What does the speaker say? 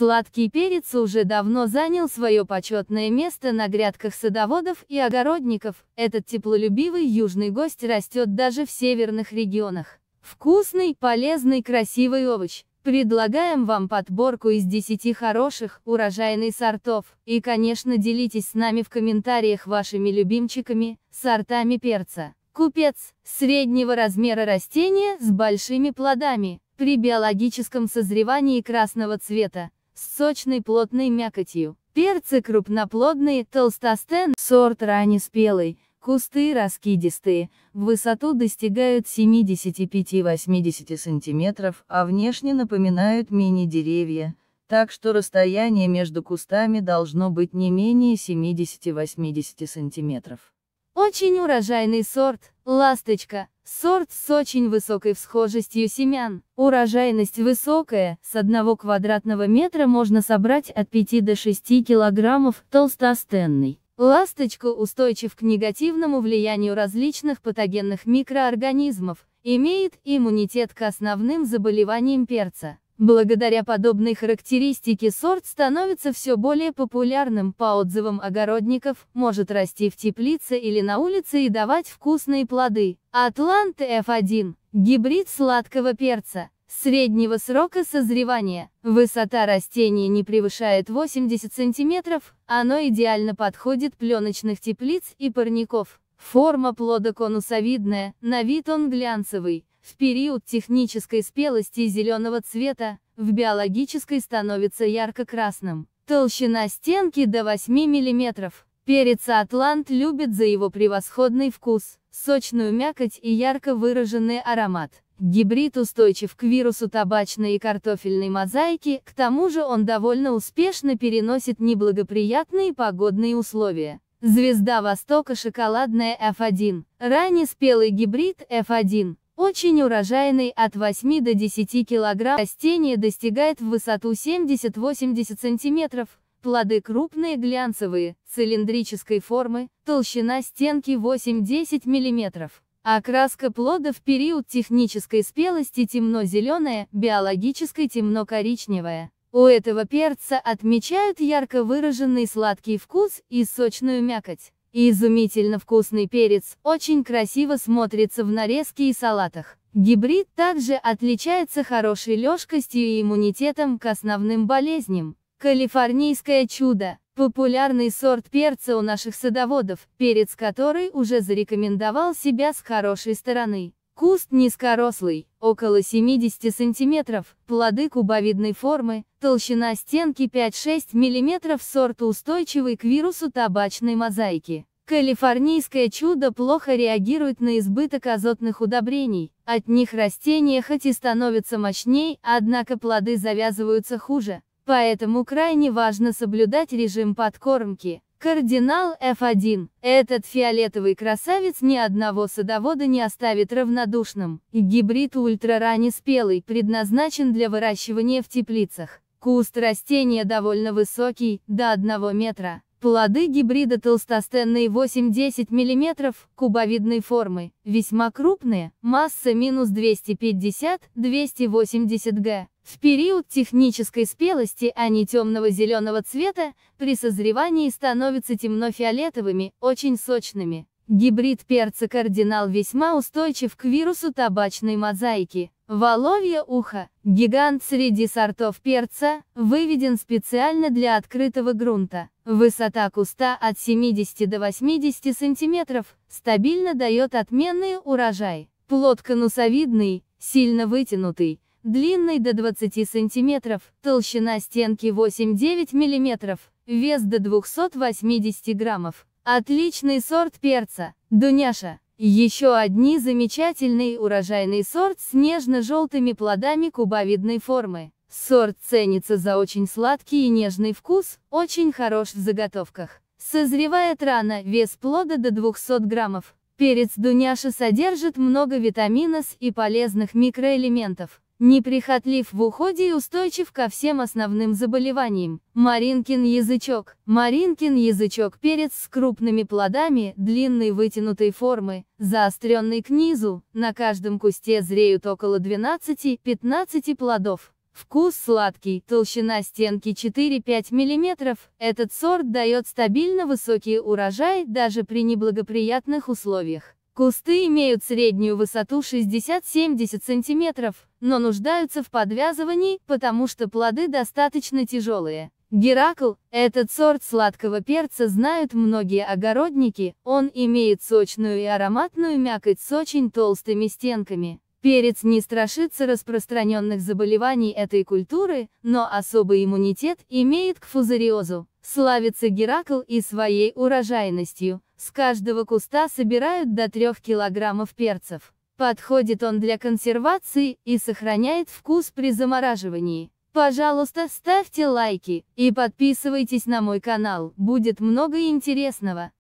Сладкий перец уже давно занял свое почетное место на грядках садоводов и огородников, этот теплолюбивый южный гость растет даже в северных регионах. Вкусный, полезный, красивый овощ. Предлагаем вам подборку из 10 хороших, урожайных сортов. И, конечно, делитесь с нами в комментариях вашими любимчиками, сортами перца. Купец – среднего размера растения с большими плодами, при биологическом созревании красного цвета, с сочной плотной мякотью. Перцы крупноплодные, толстостен, сорт раннеспелый, кусты раскидистые, в высоту достигают 75-80 см, а внешне напоминают мини-деревья, так что расстояние между кустами должно быть не менее 70-80 см. Очень урожайный сорт, ласточка, Сорт с очень высокой всхожестью семян, урожайность высокая, с одного квадратного метра можно собрать от 5 до 6 килограммов, толстостенный. Ласточка устойчив к негативному влиянию различных патогенных микроорганизмов, имеет иммунитет к основным заболеваниям перца. Благодаря подобной характеристике сорт становится все более популярным по отзывам огородников, может расти в теплице или на улице и давать вкусные плоды. Атлант F1 – гибрид сладкого перца, среднего срока созревания. Высота растения не превышает 80 см, оно идеально подходит пленочных теплиц и парников. Форма плода конусовидная, на вид он глянцевый, в период технической спелости зеленого цвета, в биологической становится ярко-красным. Толщина стенки до 8 мм. Перец атлант любит за его превосходный вкус, сочную мякоть и ярко выраженный аромат. Гибрид устойчив к вирусу табачной и картофельной мозаики, к тому же он довольно успешно переносит неблагоприятные погодные условия. Звезда Востока шоколадная F1, ранее спелый гибрид F1, очень урожайный от 8 до 10 кг растение достигает в высоту 70-80 см, плоды крупные глянцевые, цилиндрической формы, толщина стенки 8-10 мм. Окраска плода в период технической спелости темно-зеленая, биологической темно-коричневая. У этого перца отмечают ярко выраженный сладкий вкус и сочную мякоть. И изумительно вкусный перец, очень красиво смотрится в нарезке и салатах. Гибрид также отличается хорошей легкостью и иммунитетом к основным болезням. Калифорнийское чудо – популярный сорт перца у наших садоводов, перец который уже зарекомендовал себя с хорошей стороны. Куст низкорослый, около 70 см, плоды кубовидной формы, толщина стенки 5-6 мм сорт устойчивый к вирусу табачной мозаики. Калифорнийское чудо плохо реагирует на избыток азотных удобрений, от них растения хоть и становятся мощней, однако плоды завязываются хуже, поэтому крайне важно соблюдать режим подкормки. Кардинал F1. Этот фиолетовый красавец ни одного садовода не оставит равнодушным. Гибрид ультра ультраранеспелый, предназначен для выращивания в теплицах. Куст растения довольно высокий, до 1 метра. Плоды гибрида толстостенные 8-10 мм, кубовидной формы, весьма крупные, масса минус 250-280 г. В период технической спелости они а темного зеленого цвета, при созревании становятся темно-фиолетовыми, очень сочными. Гибрид перца кардинал весьма устойчив к вирусу табачной мозаики. Воловье ухо, гигант среди сортов перца, выведен специально для открытого грунта. Высота куста от 70 до 80 сантиметров, стабильно дает отменный урожай. Плод конусовидный, сильно вытянутый, длинной до 20 сантиметров, толщина стенки 8-9 миллиметров, вес до 280 граммов. Отличный сорт перца, Дуняша. Еще одни замечательный урожайный сорт с нежно-желтыми плодами кубовидной формы. Сорт ценится за очень сладкий и нежный вкус, очень хорош в заготовках. Созревает рано, вес плода до 200 граммов. Перец Дуняша содержит много витамина С и полезных микроэлементов. Неприхотлив в уходе и устойчив ко всем основным заболеваниям. Маринкин язычок. Маринкин язычок перец с крупными плодами, длинной вытянутой формы, заостренный к низу, на каждом кусте зреют около 12-15 плодов. Вкус сладкий, толщина стенки 4-5 мм, этот сорт дает стабильно высокий урожай даже при неблагоприятных условиях. Кусты имеют среднюю высоту 60-70 см, но нуждаются в подвязывании, потому что плоды достаточно тяжелые. Геракл, этот сорт сладкого перца знают многие огородники, он имеет сочную и ароматную мякоть с очень толстыми стенками. Перец не страшится распространенных заболеваний этой культуры, но особый иммунитет имеет к фузариозу. Славится Геракл и своей урожайностью, с каждого куста собирают до 3 килограммов перцев. Подходит он для консервации и сохраняет вкус при замораживании. Пожалуйста, ставьте лайки и подписывайтесь на мой канал, будет много интересного.